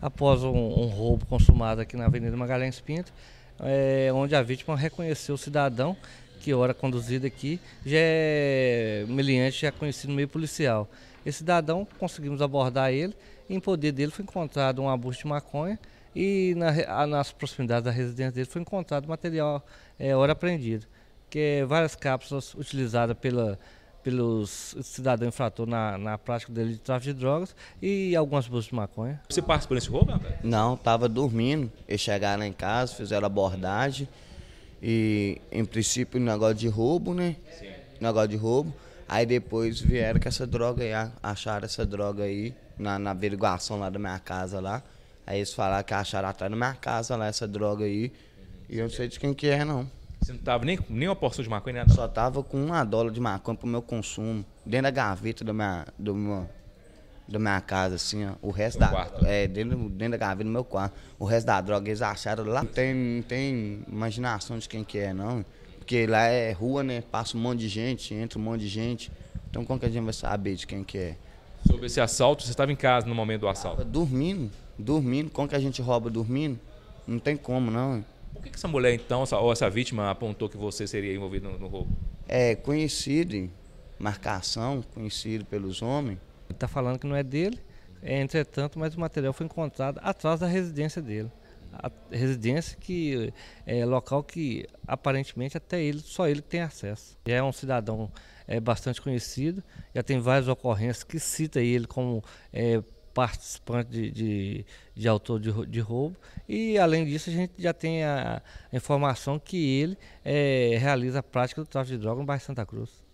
após um, um roubo consumado aqui na Avenida Magalhães Pinto, é, onde a vítima reconheceu o cidadão que ora conduzido aqui, já é meliante, já é conhecido no meio policial. Esse cidadão, conseguimos abordar ele, em poder dele foi encontrado um abuso de maconha e na, a, nas proximidades da residência dele foi encontrado material é, ora apreendido, que é várias cápsulas utilizadas pela pelos cidadãos infrator na, na prática dele de tráfico de drogas e algumas bolsas de maconha. Você participou desse roubo, André? Não, estava dormindo. Eles chegaram em casa, fizeram abordagem e, em princípio, negócio de roubo, né? Sim. Negócio de roubo. Aí depois vieram com essa droga aí, acharam essa droga aí na, na averiguação lá da minha casa lá. Aí eles falaram que acharam atrás da minha casa lá essa droga aí. E eu não sei de quem que é, não. Você não tava nem nem uma porção de maconha, nada? Só tava com uma dólar de maconha pro meu consumo. Dentro da gaveta da minha, do meu, da minha casa, assim, ó. O resto no da. Quarto, né? é, dentro, dentro da gaveta do meu quarto. O resto da droga eles acharam lá. Não tem, não tem imaginação de quem que é, não. Porque lá é rua, né? Passa um monte de gente, entra um monte de gente. Então como que a gente vai saber de quem que é? Sobre esse assalto, você estava em casa no momento do assalto? Tava dormindo, dormindo. Como que a gente rouba dormindo? Não tem como, não. Por que, que essa mulher, então, essa, ou essa vítima, apontou que você seria envolvido no, no roubo? É conhecido em marcação, conhecido pelos homens. Ele está falando que não é dele, é, entretanto, mas o material foi encontrado atrás da residência dele. A residência que é local que aparentemente até ele, só ele que tem acesso. Já é um cidadão é, bastante conhecido, já tem várias ocorrências que cita ele como é, participante de, de, de autor de, de, roubo. E, além disso, a gente já tem a informação que ele é, realiza a prática do tráfico de droga no bairro Santa Cruz.